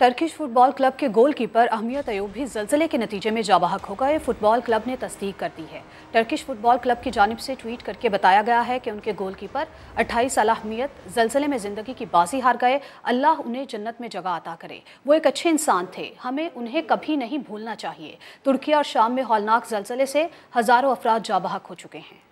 Turkish football club के goalkeeper अहमियत अयूब भी जलजिले के नतीजे में जाबाहक हो गए फुटबॉल क्लब ने तस्दीक कर दी है टर्किश फुटबॉल क्लब की जानब से ट्वीट करके बताया गया है कि उनके गोलकीपर 28 साल अहमियत जलजिले में ज़िंदगी की बाजी हार गए अल्लाह उन्हें जन्नत में जगह अता करे वो एक अच्छे इंसान थे हमें उन्हें कभी नहीं भूलना चाहिए तुर्की और शाम में हौलनाक जलजिले से हज़ारों अफराद जाबाहक हो चुके हैं